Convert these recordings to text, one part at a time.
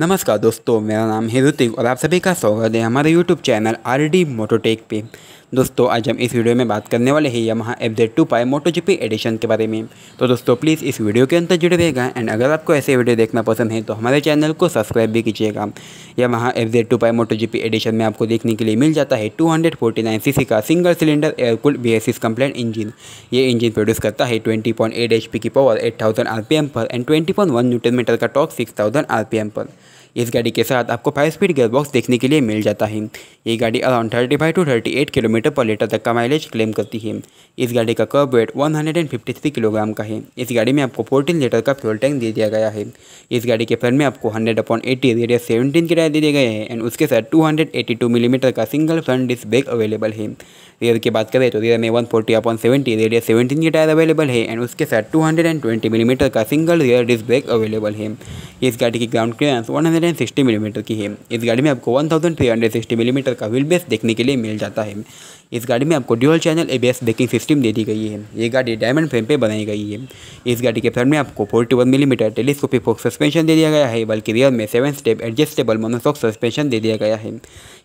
नमस्कार दोस्तों मेरा नाम है ऋतिक और आप सभी का स्वागत है हमारे YouTube channel R D Mototech पे दोस्तों आज हम इस वीडियो में बात करने वाले हैं Yamaha F Z two five Moto GP edition के बारे में तो दोस्तों प्लीज़ इस वीडियो के अंदर जुड़े रहेगा एंड अगर आपको ऐसे वीडियो देखना पसंद है तो हमारे चैनल को सब्सक्राइब भी कीजिएगा Yamaha F Z two five Moto GP edition में आपको देखने के लिए मिल जाता है two hundred forty nine CC का single cylinder air cool B S compliant engine ये इंजन प्रोड्यूस करता है twenty point eight H P की power eight thousand R P M पर and twenty point one newton metre का torque six thousand R P M पर इस गाड़ी के साथ आपको फाइव स्पीड गेयर बॉक्स देखने के लिए मिल जाता है ये गाड़ी around thirty five to thirty eight kilometre per litre तक का माइलेज क्लेम करती है इस गाड़ी का kerb weight one hundred and fifty three kilogram का है इस गाड़ी में आपको फोर्टीन लीटर का फ्यूल टैंक दे दिया गया है इस गाड़ी के फ्रंट में आपको hundred upon eighty radius seventeen किराए दे दिए गए हैं एंड उसके साथ two hundred eighty two millimetre का single front disc brake available है रेयर की बात करें तो रेयर में one forty upon seventy radius seventeen के टायर अवेलेबल है एंड उसके साथ two hundred and twenty millimetre का single rear disc brake available है इस गाड़ी की ground clearance one hundred 1,360 millimetre mm की है इस गाड़ी में आपको 1,360 मिलीमीटर mm का व्हील बेस देखने के लिए मिल जाता है इस गाड़ी में आपको dual channel ABS braking system दे दी गई है ये गाड़ी डायमंड फ्रेम पे बनाई गई है इस गाड़ी के फ्रंट में आपको forty one millimetre mm telescopic fork suspension दे दिया गया है बल्कि रियर में seven step adjustable monoshock suspension दे दिया गया है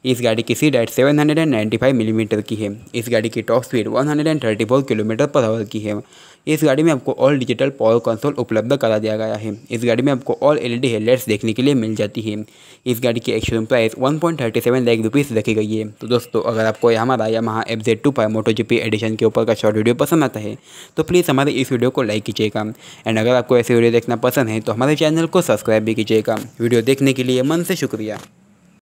इस गाड़ी की seat height seven hundred and ninety five millimetre की है इस गाड़ी की top speed one hundred and thirty four kilometre per hour की है इस गाड़ी में आपको ऑल डिजिटल पावर कंसोल उपलब्ध करा दिया गया है इस गाड़ी में आपको ऑल डी हेडलाइट्स देखने के लिए मिल जाती है इस गाड़ी की action price one point thirty seven lakh rupees रखी गई है तो दोस्तों अगर आपको हमारा Yamaha F Z two five Moto G P edition के ऊपर का शॉर्ट वीडियो पसंद आता है तो प्लीज़ हमारे इस वीडियो को लाइक कीजिएगा एंड अगर आपको ऐसे वीडियो देखना पसंद है तो हमारे चैनल को सब्सक्राइब भी कीजिएगा वीडियो देखने के लिए मन से शुक्रिया